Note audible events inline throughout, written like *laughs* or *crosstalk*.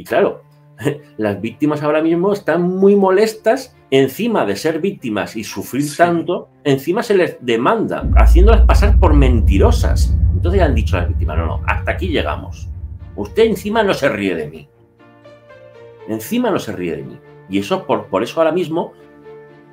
Y claro, *laughs* las víctimas ahora mismo están muy molestas, encima de ser víctimas y sufrir santo, tanto, encima se les demanda, haciéndolas pasar por mentirosas. Entonces han dicho a las víctimas, no, no, hasta aquí llegamos. Usted encima no se ríe de mí. Encima no se ríe de mí. Y eso por, por eso ahora mismo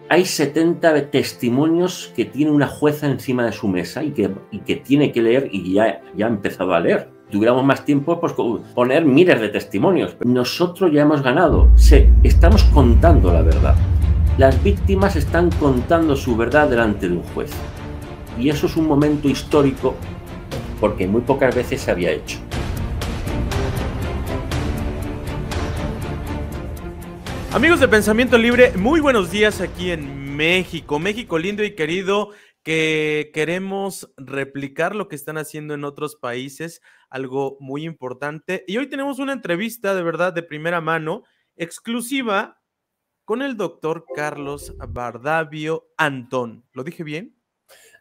hay 70 testimonios que tiene una jueza encima de su mesa y que, y que tiene que leer y ya, ya ha empezado a leer tuviéramos más tiempo, pues poner miles de testimonios. Nosotros ya hemos ganado, Se, estamos contando la verdad. Las víctimas están contando su verdad delante de un juez. Y eso es un momento histórico porque muy pocas veces se había hecho. Amigos de Pensamiento Libre, muy buenos días aquí en México, México lindo y querido que queremos replicar lo que están haciendo en otros países, algo muy importante. Y hoy tenemos una entrevista de verdad de primera mano, exclusiva, con el doctor Carlos Bardavio Antón. ¿Lo dije bien?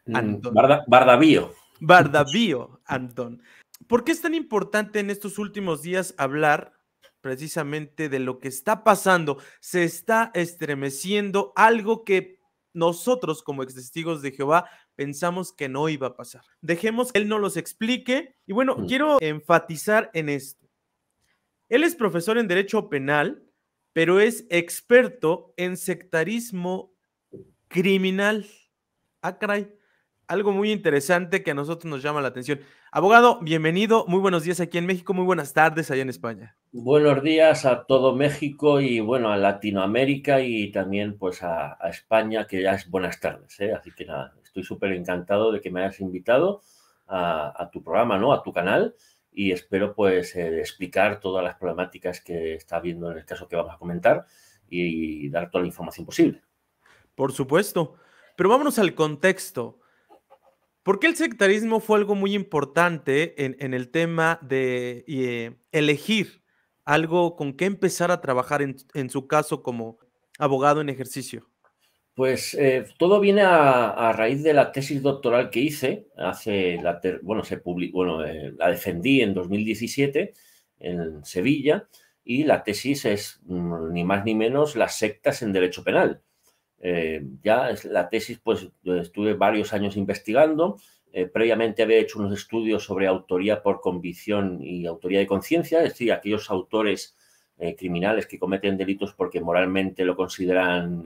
Mm, Antón. Bardavio Antón. ¿Por qué es tan importante en estos últimos días hablar precisamente de lo que está pasando? Se está estremeciendo algo que nosotros como ex testigos de Jehová pensamos que no iba a pasar. Dejemos que Él no los explique. Y bueno, mm. quiero enfatizar en esto. Él es profesor en Derecho Penal, pero es experto en sectarismo criminal. Ah, algo muy interesante que a nosotros nos llama la atención. Abogado, bienvenido, muy buenos días aquí en México, muy buenas tardes allá en España. Buenos días a todo México y bueno, a Latinoamérica y también pues a, España, que ya es buenas tardes, ¿eh? así que nada, estoy súper encantado de que me hayas invitado a, tu programa, ¿no? A tu canal y espero pues eh, explicar todas las problemáticas que está habiendo en el caso que vamos a comentar y dar toda la información posible. Por supuesto, pero vámonos al contexto. ¿Por qué el sectarismo fue algo muy importante en, el tema de eh, elegir algo con qué empezar a trabajar en, su caso como abogado en ejercicio? Pues eh, todo viene a, raíz de la tesis doctoral que hice, hace la bueno, se publicó, bueno, eh, la defendí en 2017 en Sevilla y la tesis es mm, ni más ni menos las sectas en derecho penal. Eh, ya es, la tesis, pues estuve varios años investigando. Eh, previamente había hecho unos estudios sobre autoría por convicción y autoría de conciencia, es decir, aquellos autores eh, criminales que cometen delitos porque moralmente lo consideran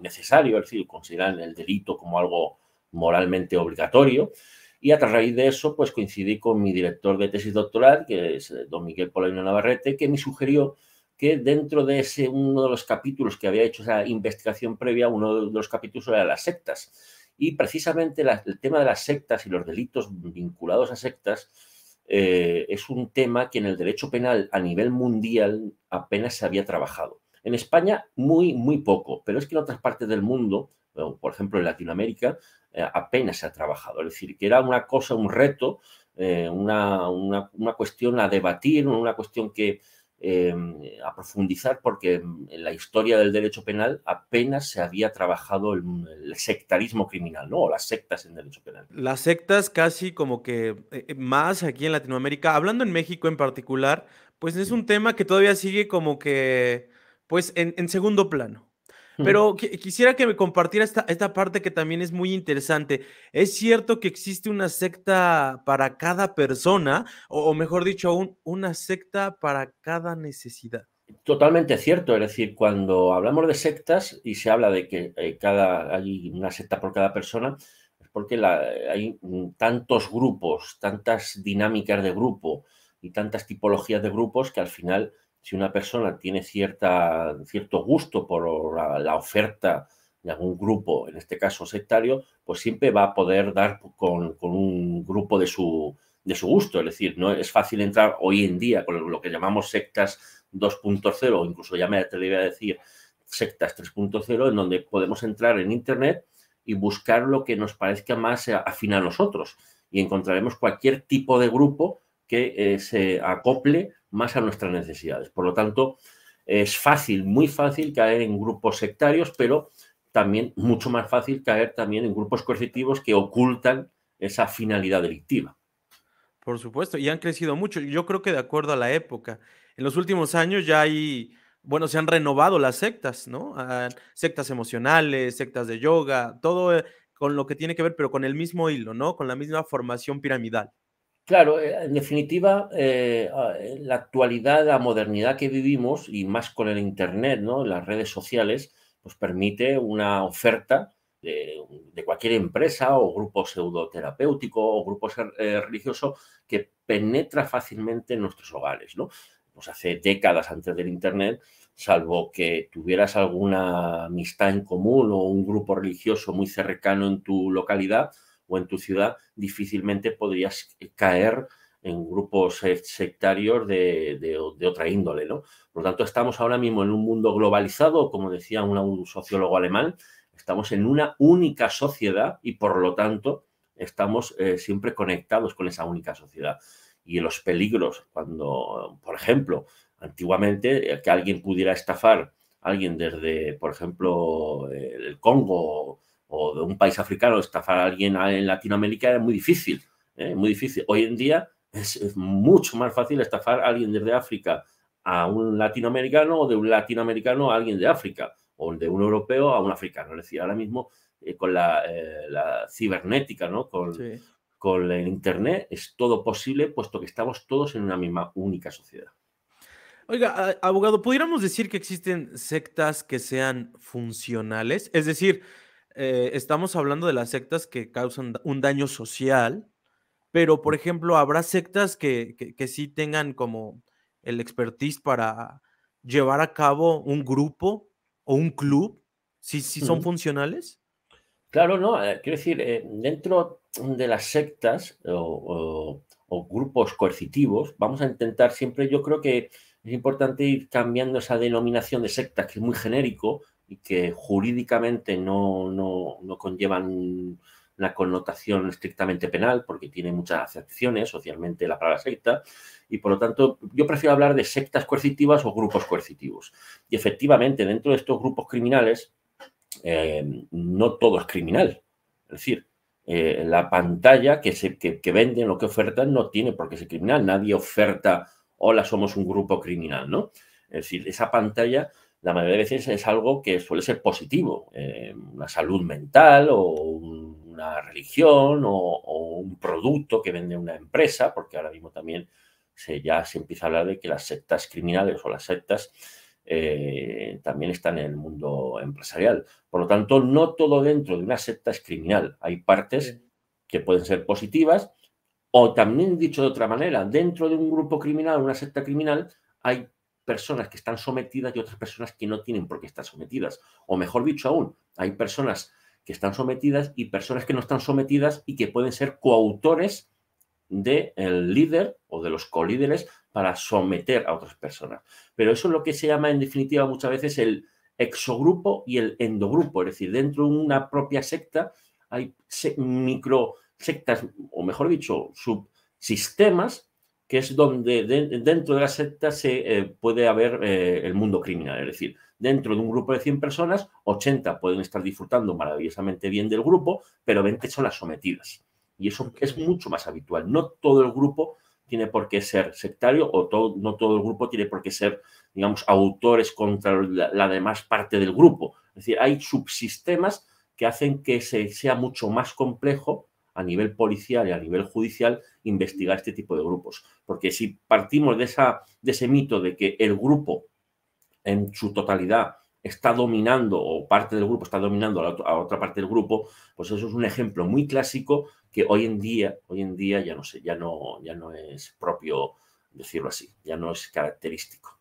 necesario, es decir, consideran el delito como algo moralmente obligatorio. Y a través de eso, pues coincidí con mi director de tesis doctoral, que es don Miguel Polaino Navarrete, que me sugirió que dentro de ese uno de los capítulos que había hecho esa investigación previa, uno de los capítulos era las sectas. Y precisamente el tema de las sectas y los delitos vinculados a sectas eh, es un tema que en el derecho penal a nivel mundial apenas se había trabajado. En España muy, muy poco, pero es que en otras partes del mundo, por ejemplo en Latinoamérica, eh, apenas se ha trabajado. Es decir, que era una cosa, un reto, eh, una, una cuestión a debatir, una cuestión que, Em, a profundizar porque en la historia del derecho penal apenas se había trabajado el, sectarismo criminal, ¿no? O las sectas en derecho penal. Las sectas casi como que eh, eh, más aquí en Latinoamérica, hablando en México en particular, pues es un tema que todavía sigue como que, pues en segundo plano. Pero quisiera que me compartiera esta, parte que también es muy interesante. ¿Es cierto que existe una secta para cada persona, o, mejor dicho, una secta para cada necesidad? Totalmente cierto, es decir, cuando hablamos de sectas y se habla de que eh, hay una secta por cada persona, es porque eh, hay mm, tantos grupos, tantas dinámicas de grupo y tantas tipologías de grupos que al final si una persona tiene cierta, cierto gusto por la, oferta de algún grupo, en este caso sectario, pues siempre va a poder dar con, un grupo de su, de su gusto. Es decir, no es fácil entrar hoy en día con lo que llamamos sectas 2.0, o incluso ya me atrevería a decir sectas 3.0, en donde podemos entrar en Internet y buscar lo que nos parezca más eh, afín a nosotros. Y encontraremos cualquier tipo de grupo que eh, se acople más a nuestras necesidades. Por lo tanto, es fácil, muy fácil caer en grupos sectarios, pero también mucho más fácil caer también en grupos coercitivos que ocultan esa finalidad delictiva. Por supuesto, y han crecido mucho. Yo creo que de acuerdo a la época, en los últimos años ya hay, bueno, se han renovado las sectas, ¿no? sectas emocionales, sectas de yoga, todo eh, con lo que tiene que ver, pero con el mismo hilo, ¿no? Con la misma formación piramidal. Claro, eh, en definitiva, eh, ah, eh, la actualidad, la modernidad que vivimos, y más con el Internet, ¿no? las redes sociales, nos pues permite una oferta de, cualquier empresa o grupo pseudoterapéutico o grupo religioso que penetra fácilmente en nuestros hogares. ¿no? Pues hace décadas antes del Internet, salvo que tuvieras alguna amistad en común o un grupo religioso muy cercano en tu localidad, en tu ciudad, difícilmente podrías eh, caer en grupos eh, sectarios de, otra índole. ¿no? Por lo tanto, estamos ahora mismo en un mundo globalizado, como decía un sociólogo alemán, estamos en una única sociedad y por lo tanto estamos eh, siempre conectados con esa única sociedad. Y los peligros, cuando, por ejemplo, antiguamente que alguien pudiera estafar a alguien desde, por ejemplo, el Congo o de un país africano estafar a alguien en Latinoamérica es muy difícil, ¿eh? muy difícil. Hoy en día es, mucho más fácil estafar a alguien desde África a un latinoamericano o de un latinoamericano a alguien de África o de un europeo a un africano. Es decir, ahora mismo eh, con eh, la, cibernética, ¿no? Con, con el Internet es todo posible puesto que estamos todos en una misma única sociedad. Oiga, abogado, ¿pudiéramos decir que existen sectas que sean funcionales? Es decir, eh, estamos hablando de las sectas que causan un daño social, pero por ejemplo, habrá sectas que, que, sí tengan como el expertise para llevar a cabo un grupo o un club, si, si son funcionales. Claro, no, eh, quiero decir, eh, dentro de las sectas o, o, grupos coercitivos, vamos a intentar siempre, yo creo que es importante ir cambiando esa denominación de sectas, que es muy genérico, y que jurídicamente no, no, conllevan una connotación estrictamente penal, porque tiene muchas acepciones, socialmente la palabra secta, y por lo tanto yo prefiero hablar de sectas coercitivas o grupos coercitivos. Y efectivamente, dentro de estos grupos criminales, eh, no todo es criminal. Es decir, eh, la pantalla que, se, venden o que ofertan no tiene por qué ser criminal. Nadie oferta, hola, somos un grupo criminal, ¿no? Es decir, esa pantalla la mayoría de veces es algo que suele ser positivo, eh, una salud mental o una religión o, un producto que vende una empresa, porque ahora mismo también se, ya se empieza a hablar de que las sectas criminales o las sectas eh, también están en el mundo empresarial. Por lo tanto, no todo dentro de una secta es criminal. Hay partes que pueden ser positivas o también dicho de otra manera, dentro de un grupo criminal, una secta criminal, hay personas que están sometidas y otras personas que no tienen por qué estar sometidas. O mejor dicho aún, hay personas que están sometidas y personas que no están sometidas y que pueden ser coautores del líder o de los colíderes para someter a otras personas. Pero eso es lo que se llama en definitiva muchas veces el exogrupo y el endogrupo, es decir, dentro de una propia secta hay micro sectas o mejor dicho, subsistemas que es donde dentro de la secta se eh, puede haber eh, el mundo criminal. Es decir, dentro de un grupo de 100 personas, 80 pueden estar disfrutando maravillosamente bien del grupo, pero 20 son las sometidas. Y eso es mucho más habitual. No todo el grupo tiene por qué ser sectario o no todo el grupo tiene por qué ser, digamos, autores contra la, demás parte del grupo. Es decir, hay subsistemas que hacen que se, sea mucho más complejo a nivel policial y a nivel judicial investigar este tipo de grupos. Porque si partimos de, esa, de ese mito de que el grupo en su totalidad está dominando o parte del grupo está dominando a, otra parte del grupo, pues eso es un ejemplo muy clásico que hoy en día, hoy en día ya no sé, ya no, ya no es propio decirlo así, ya no es característico.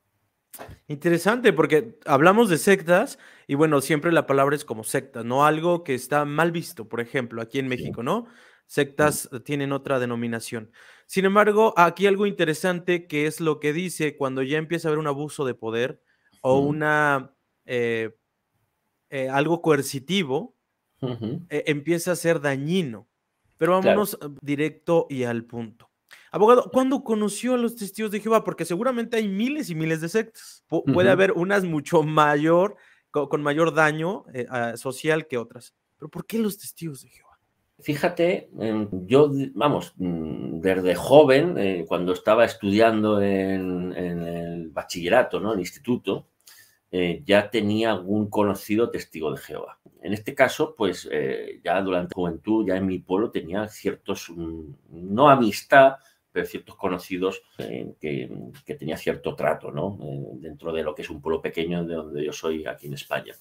Interesante, porque hablamos de sectas y bueno, siempre la palabra es como secta, no algo que está mal visto, por ejemplo, aquí en México, ¿no? Sectas tienen otra denominación. Sin embargo, aquí algo interesante que es lo que dice cuando ya empieza a haber un abuso de poder o una eh, eh, algo coercitivo, eh, empieza a ser dañino. Pero vámonos directo y al punto. Abogado, ¿cuándo conoció a los testigos de Jehová? Porque seguramente hay miles y miles de sectas. puede haber unas mucho mayor, con, mayor daño eh, social que otras. Pero ¿por qué los testigos de Jehová? Fíjate, em, yo, vamos, mm, desde joven, eh, cuando estaba estudiando en, el bachillerato, ¿no? En el instituto, eh, ya tenía algún conocido testigo de Jehová. En este caso, pues ya durante la juventud, ya en mi pueblo tenía ciertos, mm, no amistad, pero ciertos conocidos que, tenía cierto trato, ¿no? Eh, dentro de lo que es un pueblo pequeño de donde yo soy aquí en España.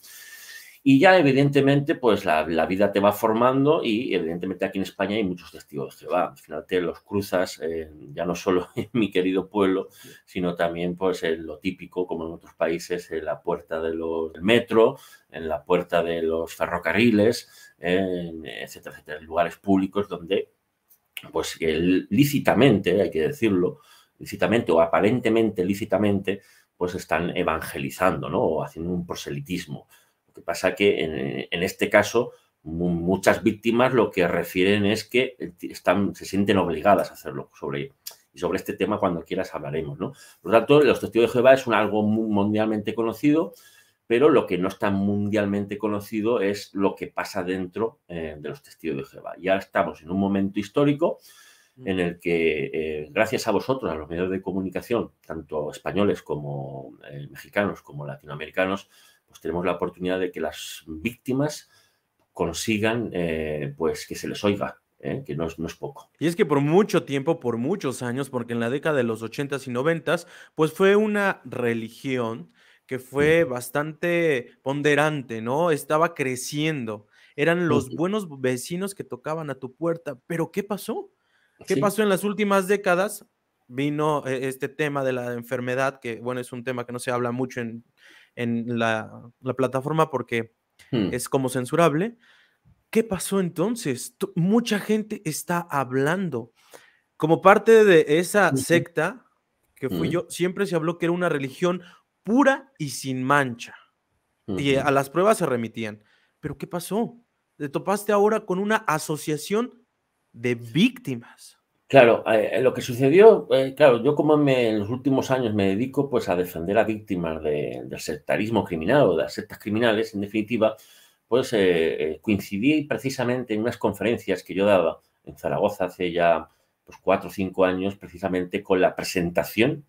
Y ya, evidentemente, pues la, vida te va formando y, evidentemente, aquí en España hay muchos testigos de Jehová. Al final te los cruzas, eh, ya no solo *laughs* en mi querido pueblo, sino también, pues, en lo típico, como en otros países, en la puerta del metro, en la puerta de los ferrocarriles, eh, etcétera, en lugares públicos donde pues que lícitamente, hay que decirlo, lícitamente o aparentemente lícitamente, pues están evangelizando, ¿no? O haciendo un proselitismo. Lo que pasa que en, este caso muchas víctimas lo que refieren es que están, se sienten obligadas a hacerlo sobre Y sobre este tema cuando quieras hablaremos, ¿no? Por lo tanto, los testigos de Jehová es un algo mundialmente conocido, pero lo que no está mundialmente conocido es lo que pasa dentro eh, de los testigos de Jehová. Ya estamos en un momento histórico en el que, eh, gracias a vosotros, a los medios de comunicación, tanto españoles como eh, mexicanos, como latinoamericanos, pues tenemos la oportunidad de que las víctimas consigan pues que se les oiga, que no es, no es, poco. Y es que por mucho tiempo, por muchos años, porque en la década de los 80 y 90 pues fue una religión que fue bastante ponderante, ¿no? Estaba creciendo. Eran los buenos vecinos que tocaban a tu puerta. Pero ¿qué pasó? ¿Qué pasó en las últimas décadas? Vino eh, este tema de la enfermedad, que bueno, es un tema que no se habla mucho en, en la, plataforma porque hmm. es como censurable. ¿Qué pasó entonces? mucha gente está hablando. Como parte de esa secta que fui hmm. yo, siempre se habló que era una religión pura y sin mancha. Y a las pruebas se remitían. Pero ¿qué pasó? Te topaste ahora con una asociación de víctimas. Claro, eh, lo que sucedió, eh, claro, yo como en los últimos años me dedico pues a defender a víctimas de, del sectarismo criminal o de las sectas criminales, en definitiva, pues eh, coincidí precisamente en unas conferencias que yo daba en Zaragoza hace ya pues, cuatro o cinco años, precisamente con la presentación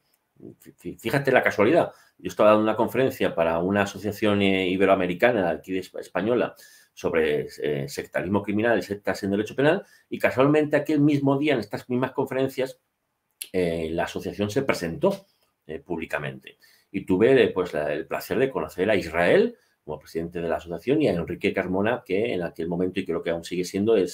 fíjate la casualidad. Yo estaba dando una conferencia para una asociación iberoamericana, aquí española, sobre eh, sectarismo criminal y sectas en derecho penal, y casualmente aquel mismo día, en estas mismas conferencias, eh, la asociación se presentó eh, públicamente. Y tuve pues, el placer de conocer a Israel como presidente de la asociación y a Enrique Carmona, que en aquel momento, y creo que aún sigue siendo, el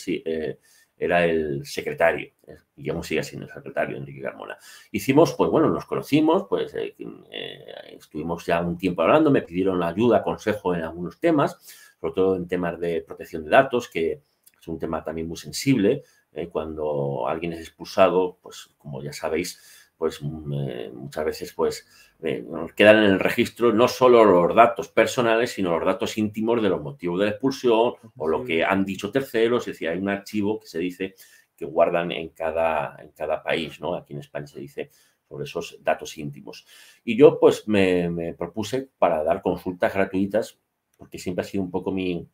era el secretario. y Guillermo sigue siendo el secretario, Enrique Carmona. Hicimos, pues bueno, nos conocimos, pues eh, eh, estuvimos ya un tiempo hablando, me pidieron ayuda, consejo en algunos temas, sobre todo en temas de protección de datos, que es un tema también muy sensible. Eh, cuando alguien es expulsado, pues como ya sabéis, pues mm, muchas veces pues eh, nos quedan en el registro no solo los datos personales, sino los datos íntimos de los motivos de la expulsión o lo que han dicho terceros, es decir, hay un archivo que se dice que guardan en cada, en cada país, ¿no? Aquí en España se dice sobre esos datos íntimos. Y yo pues me, propuse para dar consultas gratuitas, porque siempre ha sido un poco mi,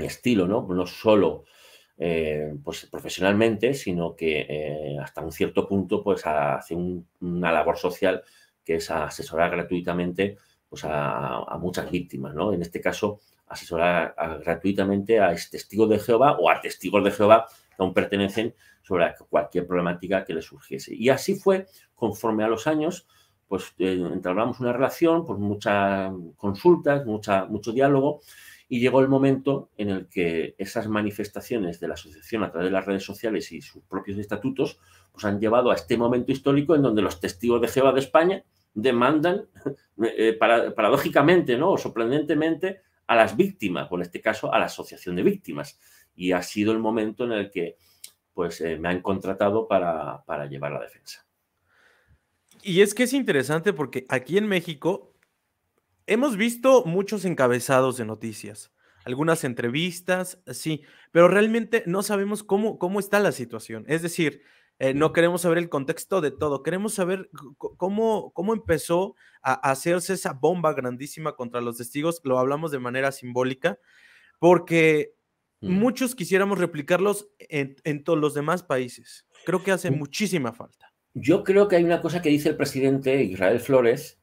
estilo, ¿no? No solo eh, pues profesionalmente, sino que eh, hasta un cierto punto pues hace una labor social que es asesorar gratuitamente pues, a, muchas víctimas, ¿no? En este caso, asesorar gratuitamente a testigos de Jehová o a testigos de Jehová que aún pertenecen sobre cualquier problemática que les surgiese. Y así fue conforme a los años, pues eh, entablamos una relación, pues muchas consultas, mucho diálogo, y llegó el momento en el que esas manifestaciones de la asociación a través de las redes sociales y sus propios estatutos, pues han llevado a este momento histórico en donde los testigos de Jehová de España demandan, *laughs* eh, paradójicamente, ¿no? O sorprendentemente, a las víctimas, o en este caso a la asociación de víctimas. Y ha sido el momento en el que pues eh, me han contratado para llevar la defensa. Y es que es interesante porque aquí en México hemos visto muchos encabezados de noticias, algunas entrevistas, sí, pero realmente no sabemos cómo, cómo está la situación. Es decir, eh, no queremos saber el contexto de todo, queremos saber cómo, cómo empezó a hacerse esa bomba grandísima contra los testigos, lo hablamos de manera simbólica, porque muchos quisiéramos replicarlos en todos los demás países. Creo que hace muchísima falta. Yo creo que hay una cosa que dice el presidente Israel Flores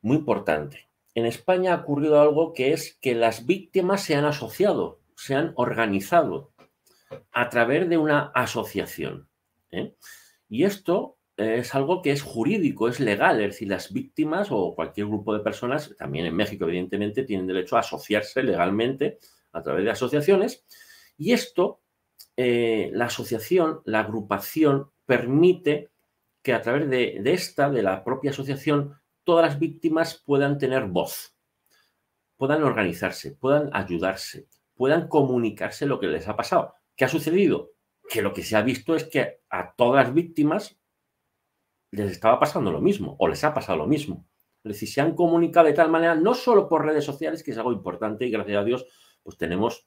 muy importante. En España ha ocurrido algo que es que las víctimas se han asociado, se han organizado a través de una asociación. ¿eh? Y esto es algo que es jurídico, es legal, es decir, las víctimas o cualquier grupo de personas, también en México evidentemente, tienen derecho a asociarse legalmente a través de asociaciones. Y esto, eh, la asociación, la agrupación, permite que a través de, esta, de la propia asociación, todas las víctimas puedan tener voz, puedan organizarse, puedan ayudarse, puedan comunicarse lo que les ha pasado. ¿Qué ha sucedido? Que lo que se ha visto es que a todas las víctimas les estaba pasando lo mismo o les ha pasado lo mismo. Es decir, se han comunicado de tal manera, no solo por redes sociales, que es algo importante y gracias a Dios, pues tenemos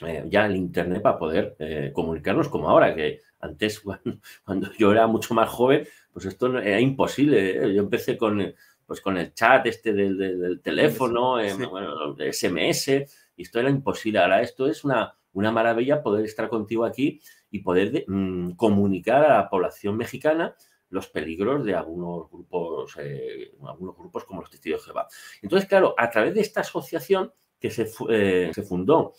eh, ya el Internet para poder eh, comunicarnos como ahora, que antes, *laughs* cuando, yo era mucho más joven, pues esto era imposible. ¿eh? Yo empecé con, pues con el chat este del, teléfono, SMS, eh, y esto era imposible. Ahora esto es una, una maravilla poder estar contigo aquí y poder mm, comunicar a la población mexicana los peligros de algunos grupos, eh, algunos grupos como los testigos de Jehová. Entonces, claro, a través de esta asociación que se fundó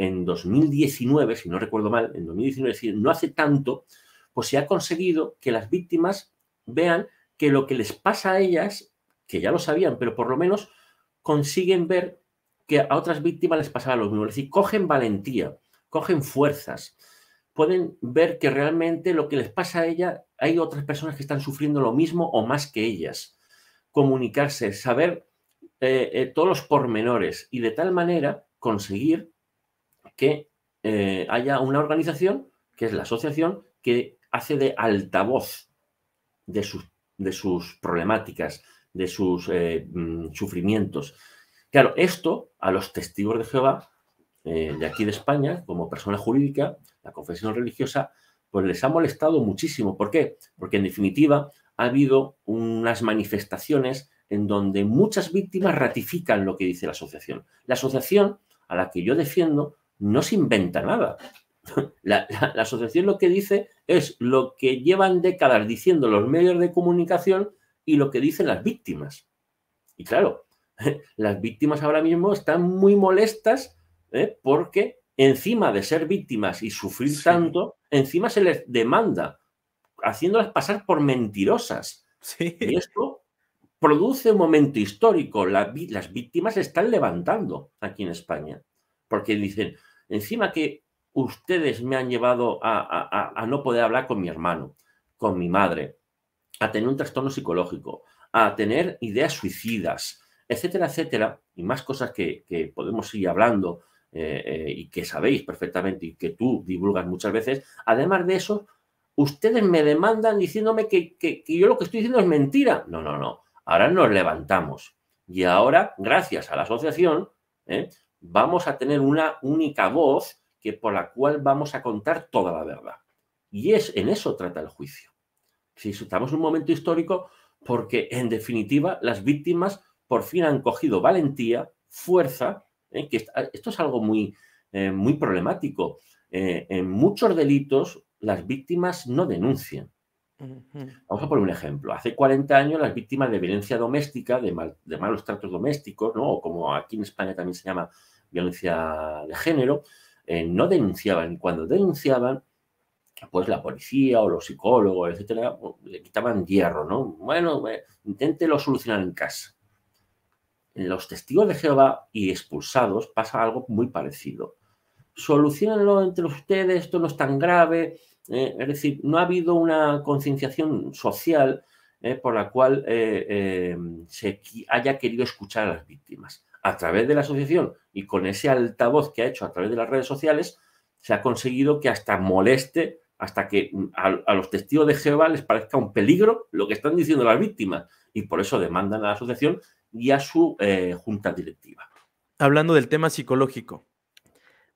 en 2019, si no recuerdo mal, en 2019, no hace tanto, pues se ha conseguido que las víctimas vean que lo que les pasa a ellas, que ya lo sabían, pero por lo menos consiguen ver que a otras víctimas les pasaba lo mismo. Es decir, cogen valentía, cogen fuerzas, pueden ver que realmente lo que les pasa a ellas hay otras personas que están sufriendo lo mismo o más que ellas. Comunicarse, saber eh, eh, todos los pormenores y de tal manera conseguir que eh, haya una organización, que es la asociación, que hace de altavoz de sus, de sus problemáticas, de sus eh, mm, sufrimientos. Claro, esto a los testigos de Jehová, eh, de aquí de España, como persona jurídica, la confesión religiosa, pues les ha molestado muchísimo. ¿Por qué? Porque en definitiva ha habido unas manifestaciones en donde muchas víctimas ratifican lo que dice la asociación. La asociación a la que yo defiendo no se inventa nada. *laughs* La, asociación lo que dice es lo que llevan décadas diciendo los medios de comunicación y lo que dicen las víctimas. Y claro, *laughs* las víctimas ahora mismo están muy molestas ¿eh? porque encima de ser víctimas y sufrir tanto, encima se les demanda, haciéndolas pasar por mentirosas. Y esto produce un momento histórico. las víctimas se están levantando aquí en España porque dicen, Encima que ustedes me han llevado a, no poder hablar con mi hermano, con mi madre, a tener un trastorno psicológico, a tener ideas suicidas, etcétera, etcétera, y más cosas que, podemos seguir hablando eh, eh, y que sabéis perfectamente y que tú divulgas muchas veces. Además de eso, ustedes me demandan diciéndome que, que yo lo que estoy diciendo es mentira. No, no, no. Ahora nos levantamos. Y ahora, gracias a la asociación, ¿eh? vamos a tener una única voz que por la cual vamos a contar toda la verdad. Y es en eso trata el juicio. Si estamos en un momento histórico, porque en definitiva las víctimas por fin han cogido valentía, fuerza, ¿eh? que esto es algo muy, eh, muy problemático. Eh, en muchos delitos las víctimas no denuncian. Vamos a poner un ejemplo. Hace 40 años las víctimas de violencia doméstica, de, malos tratos domésticos, ¿no? o como aquí en España también se llama violencia de género, eh, no denunciaban. Y cuando denunciaban, pues la policía o los psicólogos, etcétera, le quitaban hierro, ¿no? Bueno, eh, inténtelo solucionar en casa. En los testigos de Jehová y expulsados pasa algo muy parecido. Solucionenlo entre ustedes, esto no es tan grave, ¿eh? es decir, no ha habido una concienciación social ¿eh? por la cual eh, se haya querido escuchar a las víctimas. A través de la asociación y con ese altavoz que ha hecho a través de las redes sociales, se ha conseguido que hasta moleste, hasta que mm, a los testigos de Jehová les parezca un peligro lo que están diciendo las víctimas. Y por eso demandan a la asociación y a su junta directiva. Hablando del tema psicológico,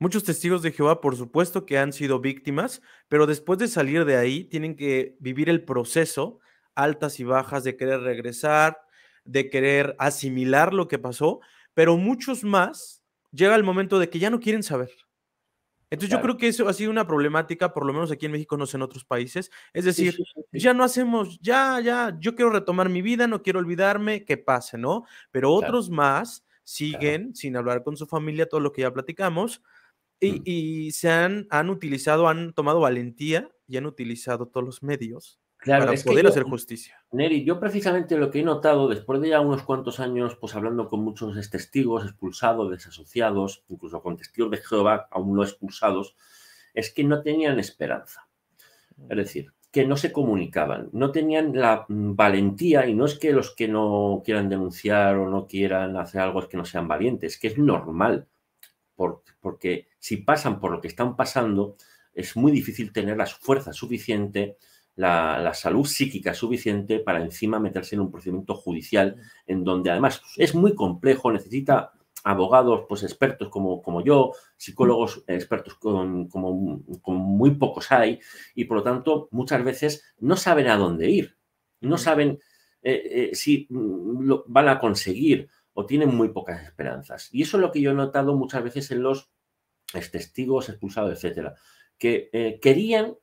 Muchos testigos de Jehová, por supuesto, que han sido víctimas, pero después de salir de ahí, tienen que vivir el proceso, altas y bajas, de querer regresar, de querer asimilar lo que pasó, pero muchos más llega el momento de que ya no quieren saber. Entonces yo creo que eso ha sido una problemática, por lo menos aquí en México, no sé en otros países. Es decir, ya no hacemos, ya, ya, yo quiero retomar mi vida, no quiero olvidarme, que pase, ¿no? Pero otros más siguen sin hablar con su familia, todo lo que ya platicamos, y, se han, utilizado, han tomado valentía y han utilizado todos los medios para poder hacer justicia. Neri, yo precisamente lo que he notado después de ya unos cuantos años, pues hablando con muchos testigos expulsados, desasociados, incluso con testigos de Jehová aún no expulsados, es que no tenían esperanza. Es decir, que no se comunicaban, no tenían la mm, valentía, y no es que los que no quieran denunciar o no quieran hacer algo es que no sean valientes, que es normal, porque si pasan por lo que están pasando, es muy difícil tener la fuerza suficiente, la, salud psíquica suficiente para encima meterse en un procedimiento judicial mm. en donde además es muy complejo, necesita abogados pues expertos como, como yo, psicólogos mm. expertos como, muy pocos hay y por lo tanto muchas veces no saben a dónde ir, no mm. saben eh, eh, si lo van a conseguir o tienen muy pocas esperanzas. Y eso es lo que yo he notado muchas veces en los testigos expulsados, etcétera, que eh, querían,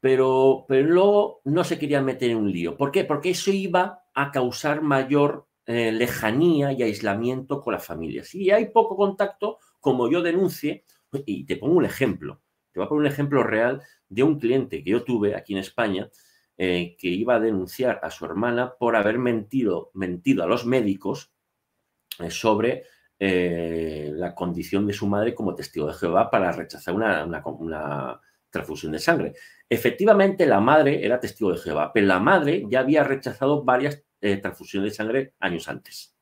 pero, pero luego no se querían meter en un lío. ¿Por qué? Porque eso iba a causar mayor eh, lejanía y aislamiento con las familias. Y hay poco contacto, como yo denuncie, y te pongo un ejemplo, te voy a poner un ejemplo real de un cliente que yo tuve aquí en España eh, que iba a denunciar a su hermana por haber mentido, mentido a los médicos sobre eh, la condición de su madre como testigo de Jehová para rechazar una, transfusión de sangre. Efectivamente, la madre era testigo de Jehová, pero la madre ya había rechazado varias eh, transfusiones de sangre años antes.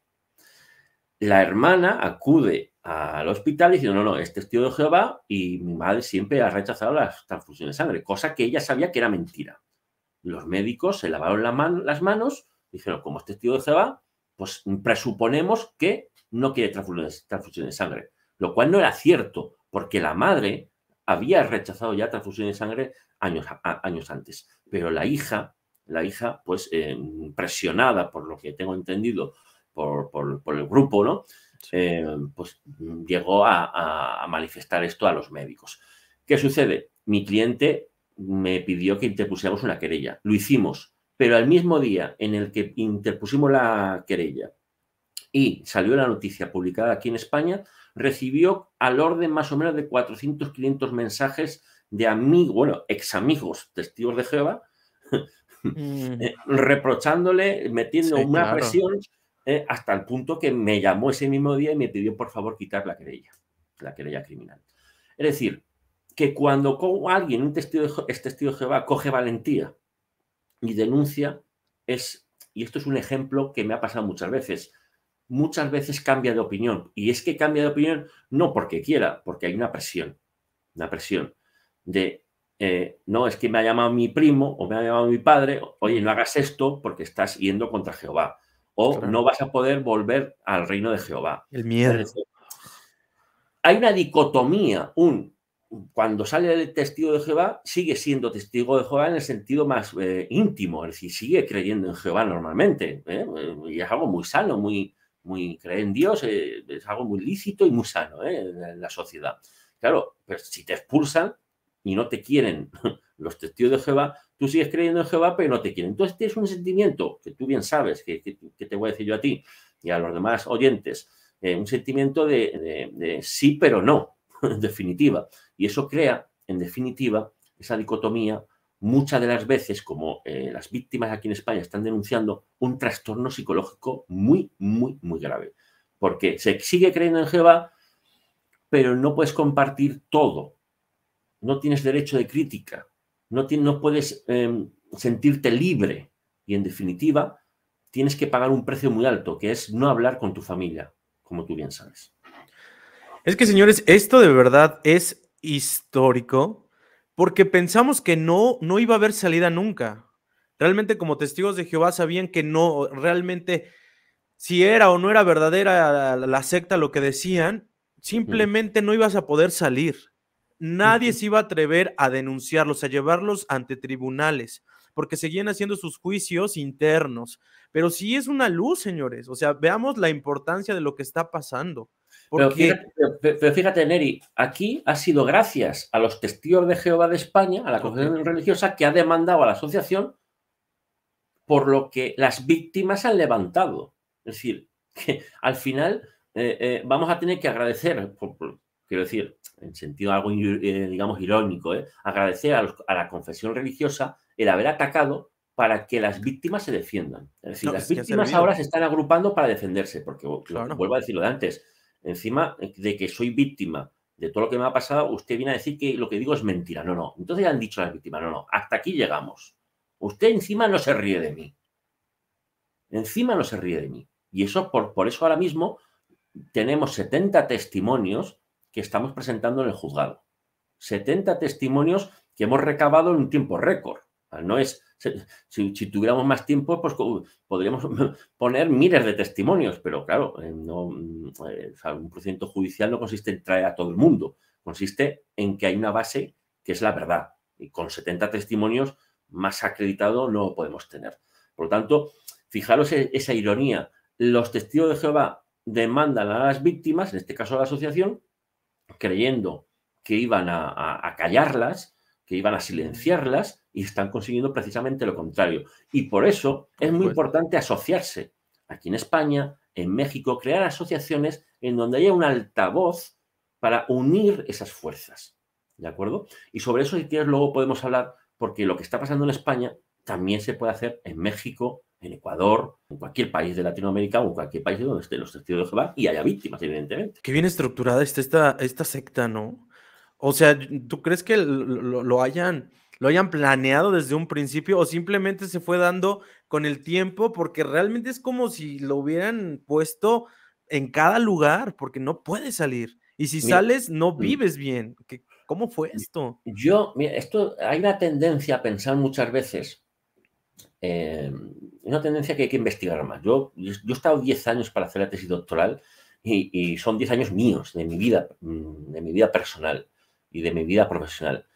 La hermana acude al hospital diciendo, no, no, es testigo de Jehová y mi madre siempre ha rechazado las transfusiones de sangre, cosa que ella sabía que era mentira. Los médicos se lavaron las manos, dijeron, como es testigo de Jehová, pues presuponemos que no quiere transfusión de sangre, lo cual no era cierto, porque la madre había rechazado ya transfusión de sangre años, años antes, pero la hija, la hija, pues eh, presionada por lo que tengo entendido por, el grupo, ¿no? Eh, pues llegó a, a manifestar esto a los médicos. ¿Qué sucede? Mi cliente me pidió que interpusiéramos una querella. Lo hicimos, pero al mismo día en el que interpusimos la querella y salió la noticia publicada aquí en España, recibió al orden más o menos de 400, 500 mensajes de amigos, bueno, ex amigos, testigos de Jehová, mm. eh, reprochándole, metiendo una presión eh, hasta el punto que me llamó ese mismo día y me pidió por favor quitar la querella, la querella criminal. Es decir, que cuando alguien, un testigo de, es testigo de Jehová, coge valentía y denuncia, es, y esto es un ejemplo que me ha pasado muchas veces, muchas veces cambia de opinión. Y es que cambia de opinión no porque quiera, porque hay una presión, una presión de, eh, no, es que me ha llamado mi primo o me ha llamado mi padre, oye, no hagas esto porque estás yendo contra Jehová. O no vas a poder volver al reino de Jehová. El miedo. Hay una dicotomía, un cuando sale el testigo de Jehová, sigue siendo testigo de Jehová en el sentido más eh, íntimo, es decir, sigue creyendo en Jehová normalmente. ¿eh? Y es algo muy sano, muy, muy creer en Dios eh, es algo muy lícito y muy sano eh, en la sociedad. Claro, pero si te expulsan y no te quieren *laughs* los testigos de Jehová, tú sigues creyendo en Jehová, pero no te quieren. Entonces es un sentimiento que tú bien sabes, que, te voy a decir yo a ti y a los demás oyentes, eh, un sentimiento de, de sí, pero no, *laughs* en definitiva. Y eso crea, en definitiva, esa dicotomía muchas de las veces, como eh, las víctimas aquí en España están denunciando, un trastorno psicológico muy, muy, muy grave. Porque se sigue creyendo en Jehová, pero no puedes compartir todo. No tienes derecho de crítica. No, no puedes em, sentirte libre. Y en definitiva, tienes que pagar un precio muy alto, que es no hablar con tu familia, como tú bien sabes. Es que, señores, esto de verdad es histórico porque pensamos que no, no iba a haber salida nunca. Realmente como testigos de Jehová sabían que no, realmente si era o no era verdadera la, secta lo que decían, simplemente no ibas a poder salir. Nadie se iba a atrever a denunciarlos, a llevarlos ante tribunales, porque seguían haciendo sus juicios internos. Pero sí es una luz, señores. O sea, veamos la importancia de lo que está pasando. Pero, fíjate, Neri, aquí ha sido gracias a los testigos de Jehová de España, a la confesión Religiosa, que ha demandado a la asociación por lo que las víctimas han levantado. Es decir, *laughs* que al final eh, eh, vamos a tener que agradecer, quiero decir, en sentido algo, eh, digamos, irónico, agradecer a, la confesión religiosa el haber atacado para que las víctimas se defiendan. Es decir, las víctimas ahora se están agrupando para defenderse, porque vuelvo a decirlo de antes, encima eh, de que soy víctima de todo lo que me ha pasado, usted viene a decir que lo que digo es mentira. No, no. Entonces ya han dicho las víctimas, no, no. Hasta aquí llegamos. Usted encima no se ríe de mí. Encima no se ríe de mí. Y eso, por, por eso ahora mismo tenemos 70 testimonios que estamos presentando en el juzgado. 70 testimonios que hemos recabado en un tiempo récord. Pues no es, si, tuviéramos más tiempo, pues podríamos *laughs* poner miles de testimonios, pero claro, eh, mm, eh, un procedimiento judicial no consiste en traer a todo el mundo, consiste en que hay una base que es la verdad. Y con 70 testimonios más acreditado no podemos tener. Por lo tanto, fijaros e, esa ironía. Los testigos de Jehová demandan a las víctimas, en este caso a la asociación, creyendo que iban a callarlas, que iban a silenciarlas y están consiguiendo precisamente lo contrario. Y por eso es muy importante asociarse aquí en España, en México, crear asociaciones en donde haya un altavoz para unir esas fuerzas. ¿De acuerdo? Y sobre eso, si quieres, luego podemos hablar, porque lo que está pasando en España también se puede hacer en México, en Ecuador, en cualquier país de Latinoamérica o en cualquier país donde estén los testigos de Jehová y haya víctimas, evidentemente. Qué bien estructurada está esta, esta secta, ¿no? O sea, ¿tú crees que lo, hayan, lo hayan planeado desde un principio o simplemente se fue dando con el tiempo? Porque realmente es como si lo hubieran puesto en cada lugar, porque no puedes salir. Y si sales, no mm. vives bien. ¿Cómo fue esto? Yo, mira, esto hay una tendencia a pensar muchas veces, eh, una tendencia que hay que investigar más. Yo, yo he estado 10 años para hacer la tesis doctoral y, son 10 años míos, de mi vida, mm, de mi vida personal y de mi vida profesional.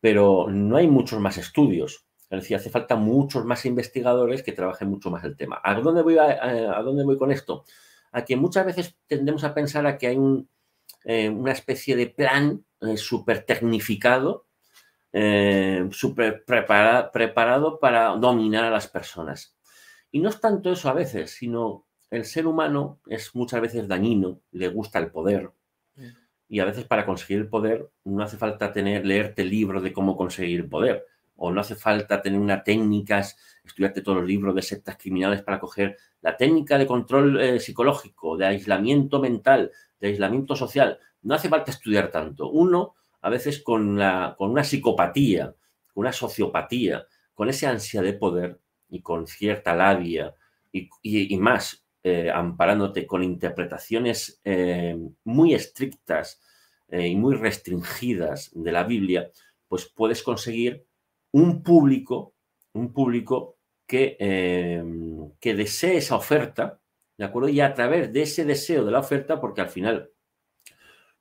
Pero no hay muchos más estudios. Es decir, hace falta muchos más investigadores que trabajen mucho más el tema. ¿A dónde voy, a, dónde voy con esto? A que muchas veces tendemos a pensar a que hay eh, una especie de plan eh, súper tecnificado, eh, súper preparado para dominar a las personas. Y no es tanto eso a veces, sino el ser humano es muchas veces dañino, le gusta el poder, y a veces para conseguir el poder no hace falta tener, leerte libros de cómo conseguir el poder, o no hace falta tener una técnicas, estudiarte todos los libros de sectas criminales para coger la técnica de control eh, psicológico, de aislamiento mental, de aislamiento social. No hace falta estudiar tanto. Uno, a veces con, la, con una psicopatía, con una sociopatía, con esa ansia de poder y con cierta labia y, y, y más, eh, amparándote con interpretaciones eh, muy estrictas eh, y muy restringidas de la Biblia, pues puedes conseguir un público, un público que, que desee esa oferta, ¿de acuerdo? Y a través de ese deseo de la oferta, porque al final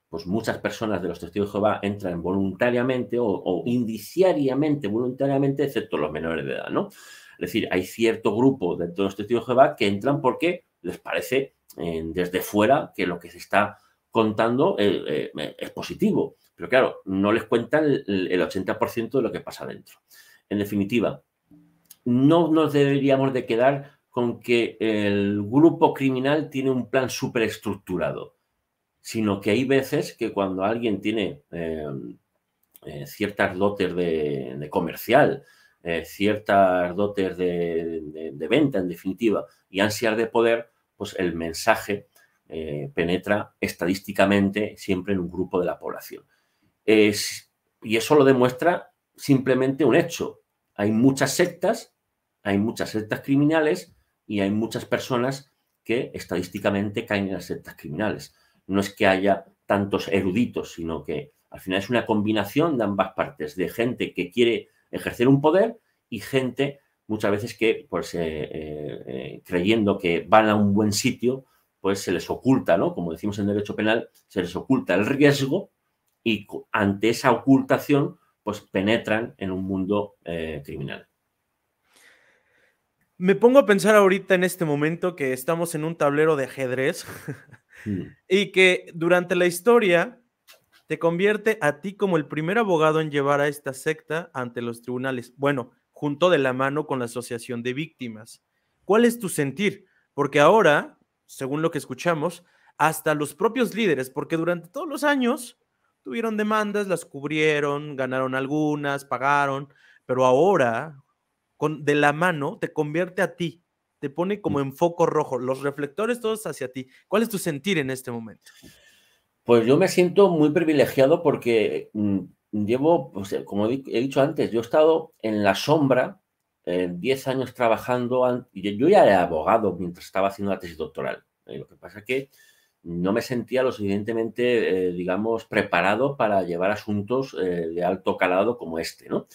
pues muchas personas de los testigos de Jehová entran voluntariamente o, indiciariamente, voluntariamente, excepto los menores de edad, ¿no? Es decir, hay cierto grupo de los testigos de Jehová que entran porque les parece eh, desde fuera que lo que se está contando eh, eh, es positivo. Pero claro, no les cuentan el, 80% de lo que pasa dentro. En definitiva, no nos deberíamos de quedar con que el grupo criminal tiene un plan superestructurado, sino que hay veces que cuando alguien tiene ciertas dotes de, comercial, ciertas dotes de, de, venta, en definitiva, y ansias de poder, pues el mensaje eh, penetra estadísticamente siempre en un grupo de la población. y eso lo demuestra simplemente un hecho. Hay muchas sectas, hay muchas sectas criminales y hay muchas personas que estadísticamente caen en las sectas criminales. No es que haya tantos eruditos, sino que al final es una combinación de ambas partes, de gente que quiere ejercer un poder y gente muchas veces que, pues, eh, eh, eh, creyendo que van a un buen sitio, pues se les oculta, ¿no? Como decimos en derecho penal, se les oculta el riesgo y ante esa ocultación, pues penetran en un mundo criminal. Me pongo a pensar ahorita en este momento que estamos en un tablero de ajedrez mm. *laughs* y que durante la historia te convierte a ti como el primer abogado en llevar a esta secta ante los tribunales. Bueno, junto de la mano con la Asociación de Víctimas. ¿Cuál es tu sentir? Porque ahora, según lo que escuchamos, hasta los propios líderes, porque durante todos los años tuvieron demandas, las cubrieron, ganaron algunas, pagaron, pero ahora, con, de la mano, te convierte a ti, te pone como mm. en foco rojo, los reflectores todos hacia ti. ¿Cuál es tu sentir en este momento? Pues yo me siento muy privilegiado porque mm, llevo, pues, eh, como he dicho antes, yo he estado en la sombra 10 eh, años trabajando, yo ya era abogado mientras estaba haciendo la tesis doctoral. Eh, lo que pasa es que no me sentía lo suficientemente, digamos, preparado para llevar asuntos de alto calado como este, ¿no?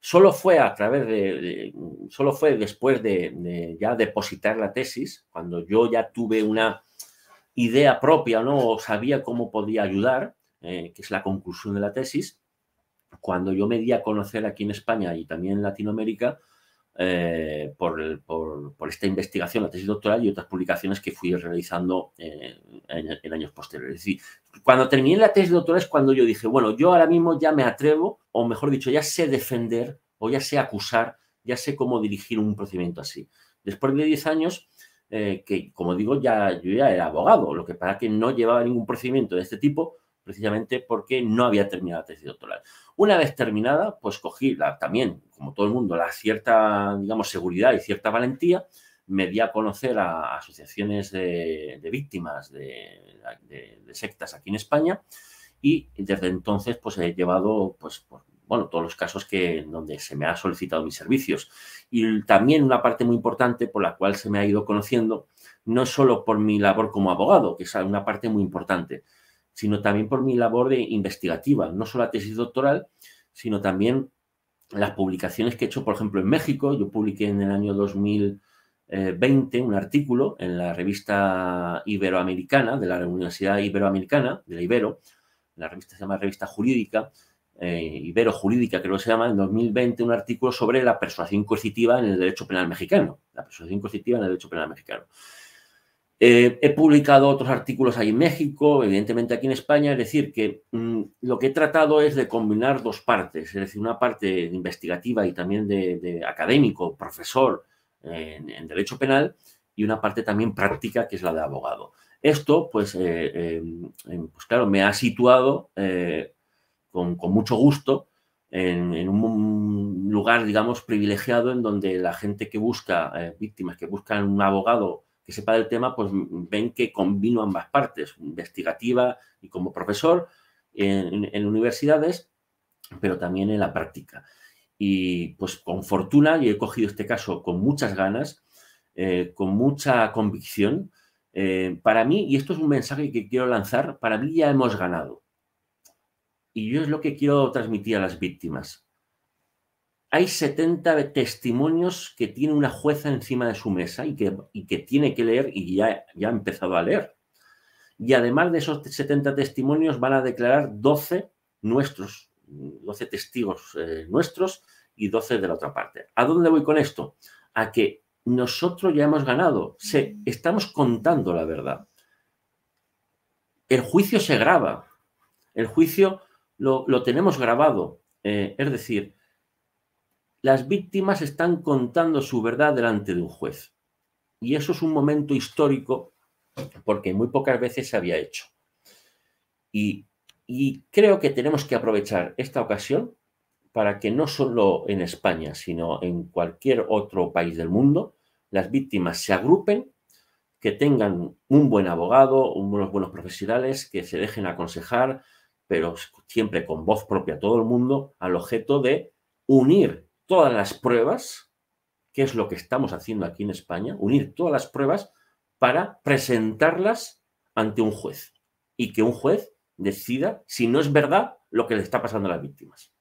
Solo fue a través de, solo fue después de, ya depositar la tesis, cuando yo ya tuve una idea propia, ¿no? O sabía cómo podía ayudar, que es la conclusión de la tesis, cuando yo me di a conocer aquí en España y también en Latinoamérica, eh, por, esta investigación, la tesis doctoral y otras publicaciones que fui realizando eh, en, años posteriores. Es decir, cuando terminé la tesis doctoral es cuando yo dije, bueno, yo ahora mismo ya me atrevo, o mejor dicho, ya sé defender o ya sé acusar, ya sé cómo dirigir un procedimiento así. Después de 10 años, eh, que como digo, ya, yo ya era abogado, lo que para que no llevaba ningún procedimiento de este tipo, precisamente porque no había terminado la tesis doctoral. Una vez terminada, pues cogí también, como todo el mundo, la cierta, digamos, seguridad y cierta valentía, me di a conocer a asociaciones de, víctimas de, sectas aquí en España y desde entonces pues he llevado pues bueno, todos los casos que, donde se me ha solicitado mis servicios. Y también una parte muy importante por la cual se me ha ido conociendo, no solo por mi labor como abogado, que es una parte muy importante, sino también por mi labor de investigativa, no solo la tesis doctoral, sino también las publicaciones que he hecho, por ejemplo, en México. Yo publiqué en el año 2020 un artículo en la revista iberoamericana, de la Universidad Iberoamericana, de la Ibero, la revista se llama Revista Jurídica, eh, Ibero Jurídica creo que se llama, en 2020 un artículo sobre la persuasión coercitiva en el derecho penal mexicano, la persuasión coercitiva en el derecho penal mexicano. Eh, he publicado otros artículos ahí en México, evidentemente aquí en España, es decir, que mm, lo que he tratado es de combinar dos partes, es decir, una parte investigativa y también de, académico, profesor en, derecho penal, y una parte también práctica, que es la de abogado. Esto, pues, eh, eh, em, pues claro, me ha situado con, mucho gusto en, en, un lugar, digamos, privilegiado en donde la gente que busca, víctimas que buscan un abogado, que sepa del tema, pues ven que combino ambas partes, investigativa y como profesor en, universidades, pero también en la práctica. Y pues con fortuna, y he cogido este caso con muchas ganas, eh, con mucha convicción, eh, para mí, y esto es un mensaje que quiero lanzar, para mí ya hemos ganado. Y yo es lo que quiero transmitir a las víctimas hay 70 testimonios que tiene una jueza encima de su mesa y que, tiene que leer y ya, ha empezado a leer. Y además de esos 70 testimonios van a declarar 12 nuestros, 12 testigos eh, nuestros y 12 de la otra parte. ¿A dónde voy con esto? A que nosotros ya hemos ganado, mm. estamos contando la verdad. El juicio se graba, el juicio lo, tenemos grabado, eh, es decir, las víctimas están contando su verdad delante de un juez. Y eso es un momento histórico porque muy pocas veces se había hecho. Y, creo que tenemos que aprovechar esta ocasión para que no solo en España, sino en cualquier otro país del mundo, las víctimas se agrupen, que tengan un buen abogado, unos buenos profesionales, que se dejen aconsejar, pero siempre con voz propia todo el mundo, al objeto de unir todas las pruebas, que es lo que estamos haciendo aquí en España, unir todas las pruebas para presentarlas ante un juez y que un juez decida si no es verdad lo que le está pasando a las víctimas.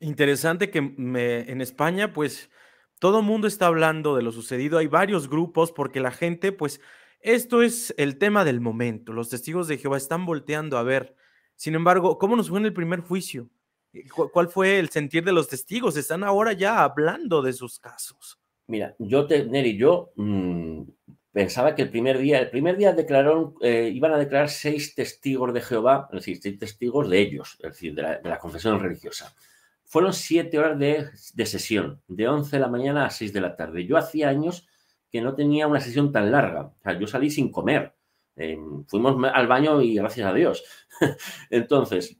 Interesante que en España, pues, todo el mundo está hablando de lo sucedido. Hay varios grupos porque la gente, pues, esto es el tema del momento. Los testigos de Jehová están volteando a ver. Sin embargo, ¿cómo nos fue en el primer juicio? Eh, ¿Cuál fue el sentir de los testigos? Están ahora ya hablando de sus casos. Mira, yo, te, yo mm, pensaba que el primer día, el primer día declararon, eh, iban a declarar seis testigos de Jehová, es decir, seis testigos de ellos, es decir, de la, confesión religiosa. Fueron siete horas de, de, sesión, de 11 de la mañana a 6 de la tarde. Yo hacía años que no tenía una sesión tan larga. yo salí sin comer. Eh, fuimos al baño y gracias a Dios. *laughs* Entonces,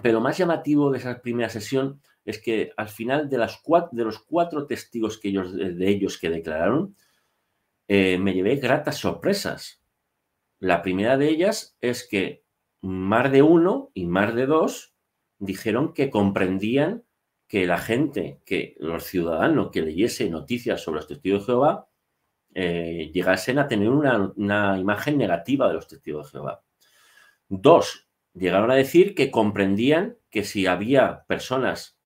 pero lo más llamativo de esa primera sesión es que al final de, los cuatro testigos que ellos, eh, de ellos que declararon, eh, me llevé gratas sorpresas. La primera de ellas es que más de uno y más de dos dijeron que comprendían que la gente, que los ciudadanos que leyese noticias sobre los testigos de Jehová, eh, llegasen a tener una imagen negativa de los testigos de Jehová. Dos, llegaron a decir que comprendían que si había personas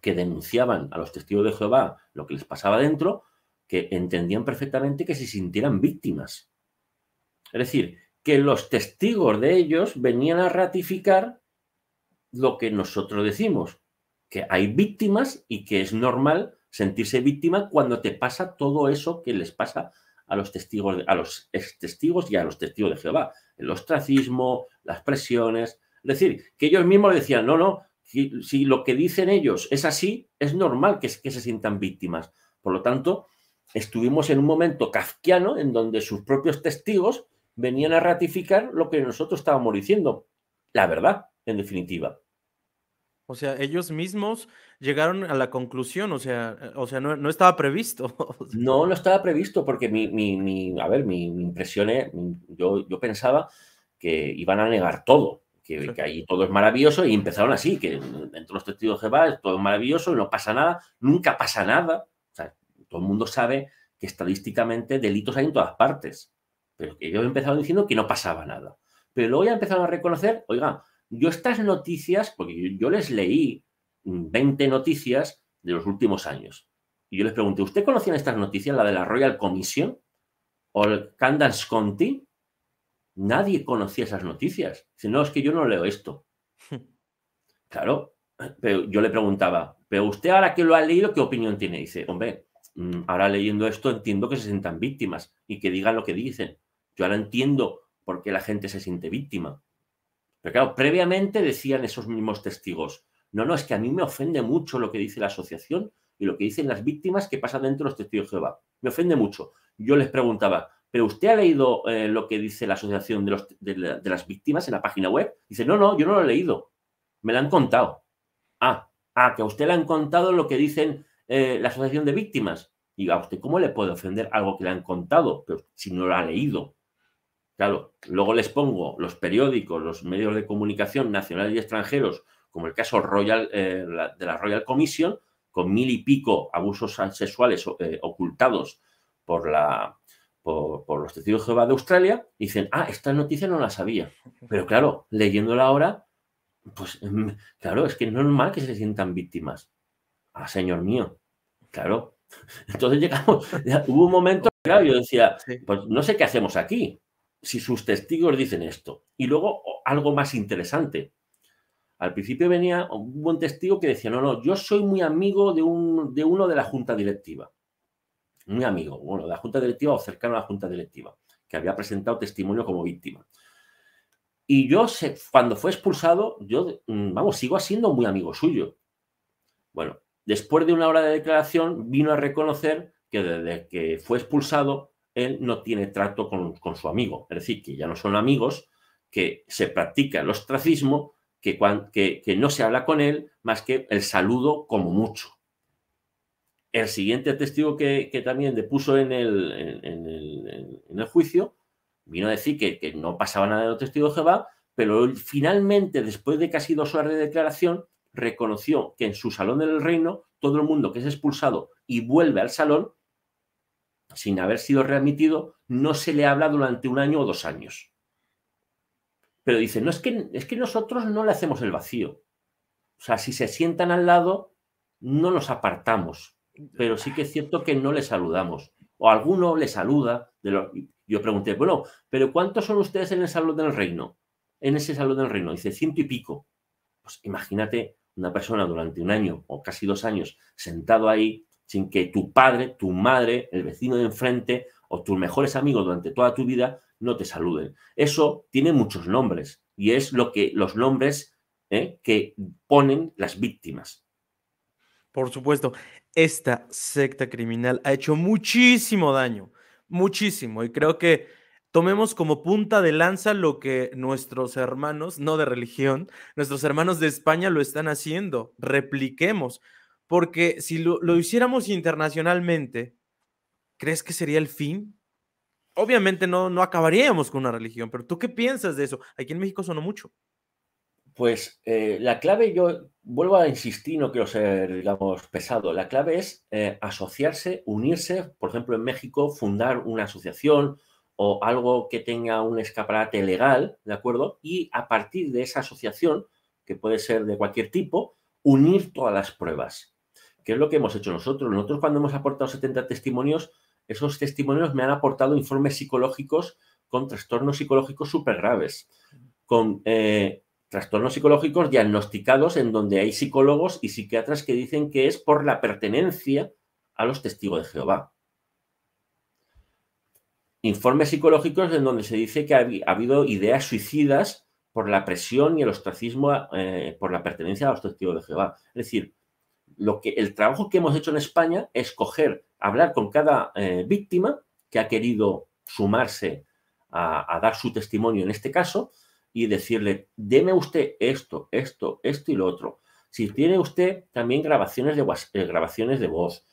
que denunciaban a los testigos de Jehová lo que les pasaba dentro, que entendían perfectamente que se sintieran víctimas. Es decir, que los testigos de ellos venían a ratificar lo que nosotros decimos, que hay víctimas y que es normal sentirse víctima cuando te pasa todo eso que les pasa a los testigos, a los testigos y a los testigos de Jehová el ostracismo, las presiones. Es decir, que ellos mismos decían, no, no, si, lo que dicen ellos es así, es normal que, que se sientan víctimas. Por lo tanto, estuvimos en un momento kafkiano en donde sus propios testigos venían a ratificar lo que nosotros estábamos diciendo. La verdad, en definitiva. O sea, ellos mismos llegaron a la conclusión, o sea, eh, o sea no, estaba previsto. *laughs* No, no estaba previsto porque mi, mi, a ver, mi, impresioné, impresión es, yo, yo, pensaba que iban a negar todo, que, ahí todo es maravilloso y empezaron así, que de los testigos de Jehová todo es maravilloso, no pasa nada, nunca pasa nada. O sea, todo el mundo sabe que estadísticamente delitos hay en todas partes, pero ellos empezaron diciendo que no pasaba nada. Pero luego ya empezaron a reconocer, oiga, yo estas noticias, porque yo les leí 20 noticias de los últimos años. Y yo les pregunté, ¿usted conocía estas noticias, la de la Royal Commission o el Candace Conti? Nadie conocía esas noticias. Si no, es que yo no leo esto. *laughs* claro, pero yo le preguntaba, ¿pero usted ahora que lo ha leído, qué opinión tiene? dice, hombre, mm, ahora leyendo esto entiendo que se sientan víctimas y que digan lo que dicen. Yo ahora entiendo por qué la gente se siente víctima. Pero claro, previamente decían esos mismos testigos, no, no, es que a mí me ofende mucho lo que dice la asociación y lo que dicen las víctimas que pasa dentro de los testigos de Jehová. Me ofende mucho. Yo les preguntaba, ¿pero usted ha leído eh, lo que dice la asociación de, las víctimas en la página web? Dice, no, no, yo no lo he leído. Me la han contado. Ah, ah, que a usted le han contado lo que dicen eh, la asociación de víctimas. Y ¿a usted cómo le puede ofender algo que le han contado pero si no lo ha leído? Claro, luego les pongo los periódicos, los medios de comunicación nacionales y extranjeros, como el caso Royal, eh, de la Royal Commission, con mil y pico abusos sexuales eh, ocultados por, la, por, los testigos de Jehová de Australia, dicen, ah, esta noticia no la sabía. *laughs* Pero claro, leyéndola ahora, pues mm, claro, es que no es normal que se sientan víctimas. Ah, señor mío, claro. *laughs* Entonces llegamos, hubo un momento, claro, yo decía, pues no sé qué hacemos aquí, si sus testigos dicen esto. Y luego algo más interesante. Al principio venía un buen testigo que decía, no, no, yo soy muy amigo de, de uno de la junta directiva. Muy amigo, bueno, de la junta directiva o cercano a la junta directiva, que había presentado testimonio como víctima. Y yo, cuando fue expulsado, yo, mm, vamos, sigo siendo muy amigo suyo. Bueno, después de una hora de declaración, vino a reconocer que desde que fue expulsado él no tiene trato con, su amigo. Es decir, que ya no son amigos, que se practica el ostracismo, que, no se habla con él más que el saludo como mucho. El siguiente testigo que, también depuso en el, en, el, en el, juicio vino a decir que, que no pasaba nada de testigo testigos de Jehová, pero él, finalmente, después de casi dos horas de declaración, reconoció que en su salón del reino todo el mundo que es expulsado y vuelve al salón sin haber sido readmitido, no se le habla durante un año o dos años. Pero dice, no, es que, es que nosotros no le hacemos el vacío. O sea, si se sientan al lado, no nos apartamos, pero sí que es cierto que no le saludamos. O alguno le saluda. De Yo pregunté, bueno, pero ¿cuántos son ustedes en el Salón del Reino? En ese Salón del Reino. Dice, ciento y pico. Pues imagínate una persona durante un año o casi dos años sentado ahí sin que tu padre, tu madre, el vecino de enfrente o tus mejores amigos durante toda tu vida no te saluden. Eso tiene muchos nombres y es lo que los nombres ¿eh? que ponen las víctimas. Por supuesto, esta secta criminal ha hecho muchísimo daño, muchísimo, y creo que tomemos como punta de lanza lo que nuestros hermanos, no de religión, nuestros hermanos de España lo están haciendo, repliquemos. Porque si lo, lo hiciéramos internacionalmente, ¿crees que sería el fin? Obviamente no, acabaríamos con una religión, pero ¿tú qué piensas de eso? Aquí en México sonó mucho. Pues eh, la clave, yo vuelvo a insistir, no quiero ser, digamos, pesado, la clave es eh, asociarse, unirse, por ejemplo, en México, fundar una asociación o algo que tenga un escaparate legal, ¿de acuerdo? Y a partir de esa asociación, que puede ser de cualquier tipo, unir todas las pruebas. ¿Qué es lo que hemos hecho nosotros? Nosotros cuando hemos aportado 70 testimonios, esos testimonios me han aportado informes psicológicos con trastornos psicológicos súper graves, con eh, trastornos psicológicos diagnosticados en donde hay psicólogos y psiquiatras que dicen que es por la pertenencia a los testigos de Jehová. Informes psicológicos en donde se dice que ha habido ideas suicidas por la presión y el ostracismo eh, por la pertenencia a los testigos de Jehová. Es decir, lo que el trabajo que hemos hecho en España es coger, hablar con cada eh, víctima que ha querido sumarse a, dar su testimonio en este caso y decirle, deme usted esto, esto, esto y lo otro. Si tiene usted también grabaciones de, eh, grabaciones de voz,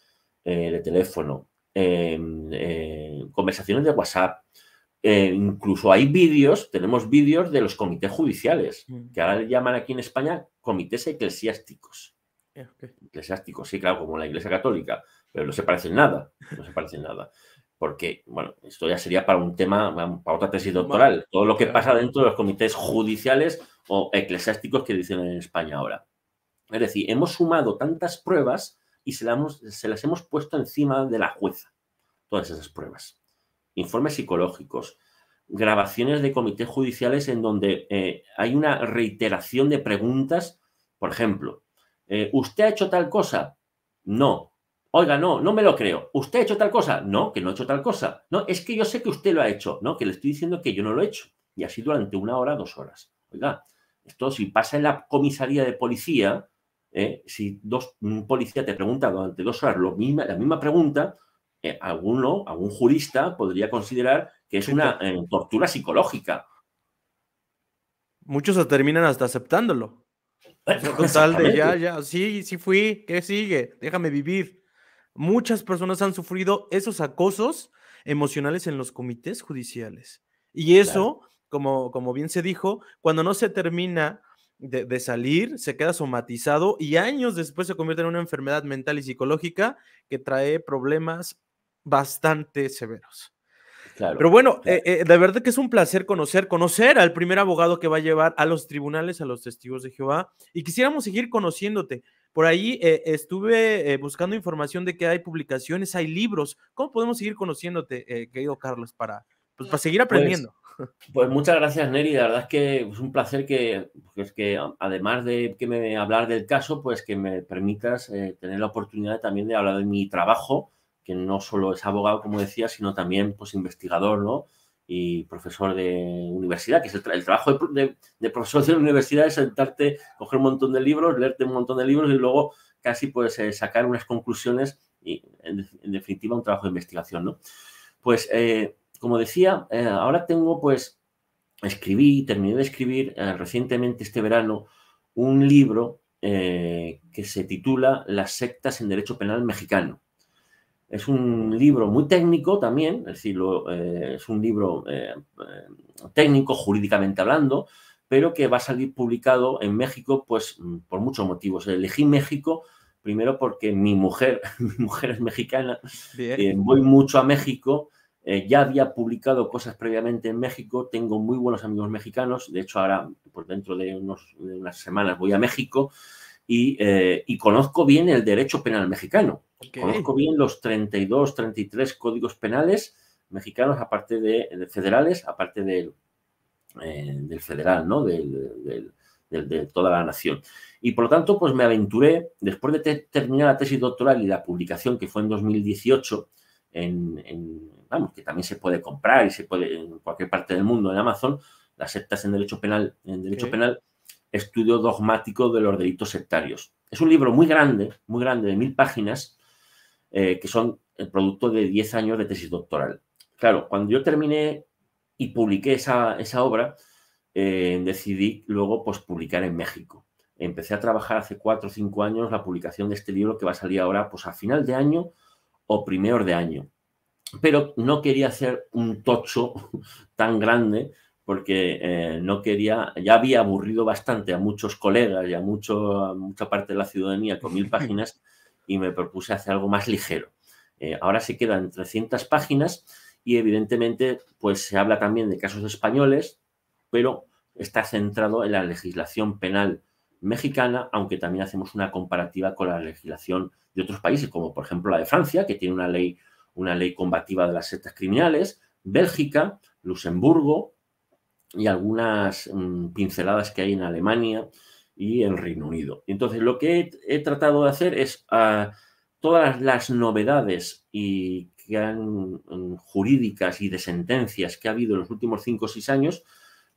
eh, de teléfono, em, conversaciones de WhatsApp, incluso hay vídeos, tenemos vídeos de los comités judiciales, mm. que ahora le llaman aquí en España comités eclesiásticos eclesiásticos, sí, claro, como la Iglesia Católica, pero no se parecen nada, no se parecen nada. Porque, bueno, esto ya sería para un tema, para otra tesis doctoral, todo lo que pasa dentro de los comités judiciales o eclesiásticos que dicen en España ahora. Es decir, hemos sumado tantas pruebas y se, las hemos puesto encima de la jueza, todas esas pruebas. Informes psicológicos, grabaciones de comités judiciales en donde eh, hay una reiteración de preguntas, por ejemplo, eh, ¿Usted ha hecho tal cosa? No. Oiga, no, no me lo creo. ¿Usted ha hecho tal cosa? No, que no he hecho tal cosa. No, es que yo sé que usted lo ha hecho. No, que le estoy diciendo que yo no lo he hecho. Y así durante una hora, dos horas. Oiga, esto si pasa en la comisaría de policía, ¿eh? si dos, un policía te pregunta durante dos horas misma, la misma pregunta, eh, alguno, algún jurista podría considerar que es una tortura psicológica. Muchos se terminan hasta aceptándolo. Pues, *laughs* ya, ya, sí, sí fui, ¿qué sigue? Déjame vivir. Muchas personas han sufrido esos acosos emocionales en los comités judiciales. Y eso, como, como bien se dijo, cuando no se termina de, salir, se queda somatizado y años después se convierte en una enfermedad mental y psicológica que trae problemas bastante severos. Pero bueno, eh, eh, de verdad que es un placer conocer, conocer al primer abogado que va a llevar a los tribunales a los testigos de Jehová. Y quisiéramos seguir conociéndote. Por ahí eh, estuve buscando información de que hay publicaciones, hay libros. ¿Cómo podemos seguir conociéndote, querido Carlos, para, pues, para seguir pues, aprendiendo? Pues, muchas gracias, Neri. La verdad es que es un placer que, pues, que además de que me hablar del caso, pues que me permitas tener la oportunidad también de hablar de mi trabajo que no solo es abogado, como decía, sino también pues, investigador ¿no? y profesor de universidad, que es el, trabajo de, profesor de universidad es sentarte, coger un montón de libros, leerte un montón de libros y luego casi pues, eh, sacar unas conclusiones y, en, definitiva, un trabajo de investigación. ¿no? Pues, eh, como decía, eh, ahora tengo, pues, escribí, terminé de escribir recientemente este verano un libro que se titula Las sectas en Derecho Penal Mexicano es un libro muy técnico también, es decir, eh, es un libro eh, eh, técnico jurídicamente hablando, pero que va a salir publicado en México, pues mm, por muchos motivos. Elegí México primero porque mi mujer, *laughs* mi mujer es mexicana, voy mucho a México, ya había publicado cosas previamente en México, tengo muy buenos amigos mexicanos, de hecho ahora, pues dentro de, unas semanas voy a México y conozco bien el derecho penal mexicano. Conozco bien los 32, 33 códigos penales mexicanos, aparte de, federales, aparte del, eh, federal, ¿no? Del, de toda la nación. Y por lo tanto, pues me aventuré, después de terminar la tesis doctoral y la publicación que fue en 2018, en, en, vamos, que también se puede comprar y se puede en cualquier parte del mundo en Amazon, las sectas en derecho penal, en derecho penal, estudio dogmático de los delitos sectarios. Es un libro muy grande, muy grande, de mil páginas, eh, que son el producto de 10 años de tesis doctoral. Claro, cuando yo terminé y publiqué esa, obra, eh, decidí luego pues, publicar en México. Empecé a trabajar hace 4 o 5 años la publicación de este libro que va a salir ahora pues, a final de año o primeros de año. Pero no quería hacer un tocho *laughs* tan grande porque eh, no quería, ya había aburrido bastante a muchos colegas y a mucha parte de la ciudadanía con mil *laughs* páginas y me propuse hacer algo más ligero. Eh, ahora se quedan 300 páginas y evidentemente pues se habla también de casos españoles, pero está centrado en la legislación penal mexicana, aunque también hacemos una comparativa con la legislación de otros países, como por ejemplo la de Francia, que tiene una ley, una ley combativa de las sectas criminales, Bélgica, Luxemburgo y algunas mm, pinceladas que hay en Alemania, y en Reino Unido. Entonces, lo que he, tratado de hacer es ah, todas las novedades y mm, jurídicas y de sentencias que ha habido en los últimos cinco o seis años,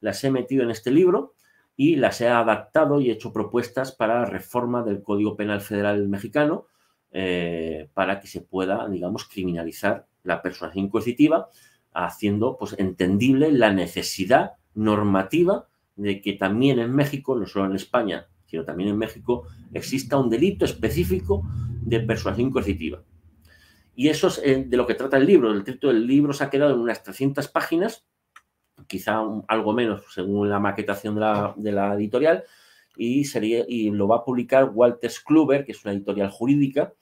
las he metido en este libro y las he adaptado y he hecho propuestas para la reforma del Código Penal Federal Mexicano eh, para que se pueda, digamos, criminalizar la persona inquisitiva haciendo pues, entendible la necesidad normativa de que también en México, no solo en España, sino también en México, exista un delito específico de persuasión coercitiva. Y eso es eh, de lo que trata el libro. El texto del libro se ha quedado en unas 300 páginas, quizá algo menos según la maquetación de la, editorial, y, sería, y lo va a publicar Walter Kluber, que es una editorial jurídica,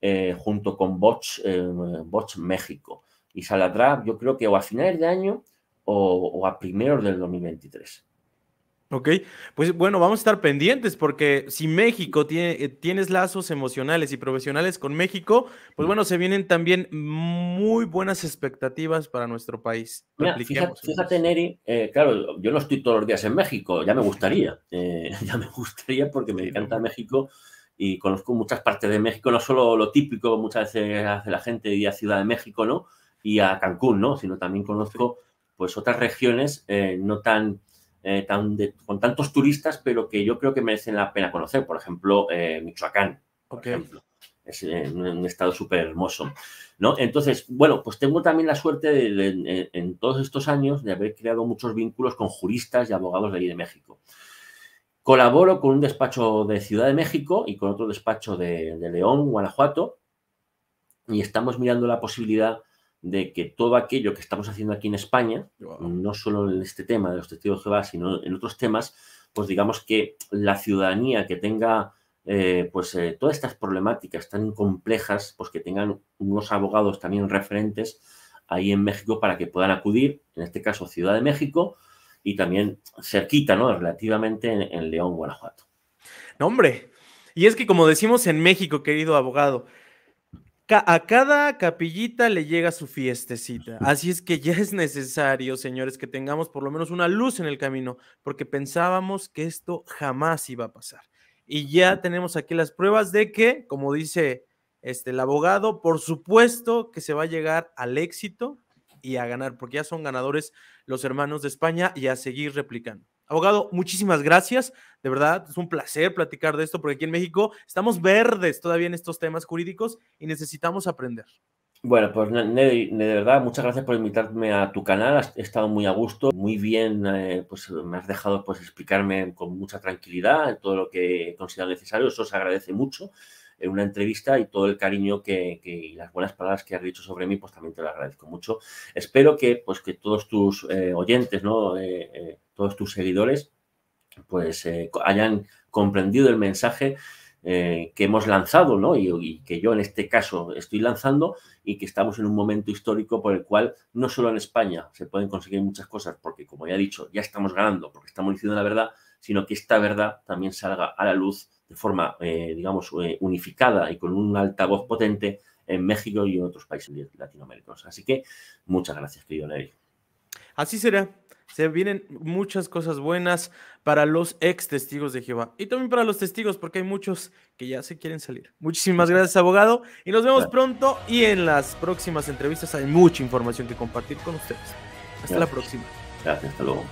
eh, junto con eh, Vox México. Y saldrá, yo creo que o a finales de año o, o a primeros del 2023. Ok, pues bueno, vamos a estar pendientes porque si México tiene, eh, tienes lazos emocionales y profesionales con México, pues bueno, se vienen también muy buenas expectativas para nuestro país. fíjate, eh, claro, yo no estoy todos los días en México, ya me gustaría, eh, *laughs* ya me gustaría porque me encanta México y conozco muchas partes de México, no solo lo típico muchas veces hace la gente ir a Ciudad de México, ¿no? Y a Cancún, ¿no? Sino también conozco pues otras regiones no tan eh, con tantos turistas, pero que yo creo que merecen la pena conocer. Por ejemplo, eh, Michoacán, por ejemplo. Es eh, un estado súper hermoso. ¿no? Entonces, bueno, pues tengo también la suerte en todos estos años de haber creado muchos vínculos con juristas y abogados de ahí de México. Colaboro con un despacho de Ciudad de México y con otro despacho de, de León, Guanajuato, y estamos mirando la posibilidad de que todo aquello que estamos haciendo aquí en España, no solo en este tema de los testigos de Jehová, sino en otros temas, pues digamos que la ciudadanía que tenga eh, pues eh, todas estas problemáticas tan complejas, pues que tengan unos abogados también referentes ahí en México para que puedan acudir, en este caso Ciudad de México, y también cerquita, ¿no? Relativamente en, en León, Guanajuato. No, hombre. Y es que como decimos en México, querido abogado, a cada capillita le llega su fiestecita. Así es que ya es necesario, señores, que tengamos por lo menos una luz en el camino, porque pensábamos que esto jamás iba a pasar. Y ya tenemos aquí las pruebas de que, como dice este, el abogado, por supuesto que se va a llegar al éxito y a ganar, porque ya son ganadores los hermanos de España y a seguir replicando. Abogado, muchísimas gracias. De verdad, es un placer platicar de esto porque aquí en México estamos verdes todavía en estos temas jurídicos y necesitamos aprender. Bueno, pues de verdad, muchas gracias por invitarme a tu canal. He estado muy a gusto, muy bien, eh, pues me has dejado pues explicarme con mucha tranquilidad todo lo que considero necesario. Eso se agradece mucho en una entrevista y todo el cariño que, y las buenas palabras que has dicho sobre mí, pues también te lo agradezco mucho. Espero que pues que todos tus eh, oyentes, ¿no? Eh, todos tus seguidores, pues eh, hayan comprendido el mensaje eh, que hemos lanzado, ¿no? Y, que yo en este caso estoy lanzando y que estamos en un momento histórico por el cual no solo en España se pueden conseguir muchas cosas, porque como ya he dicho, ya estamos ganando, porque estamos diciendo la verdad, sino que esta verdad también salga a la luz de forma, eh, digamos, unificada y con un altavoz potente en México y en otros países latinoamericanos. Así que muchas gracias, querido Neri. Así será. Se vienen muchas cosas buenas para los ex testigos de Jehová y también para los testigos, porque hay muchos que ya se quieren salir. Muchísimas gracias, abogado, y nos vemos pronto y en las próximas entrevistas hay mucha información que compartir con ustedes. Hasta la próxima. Gracias, hasta luego.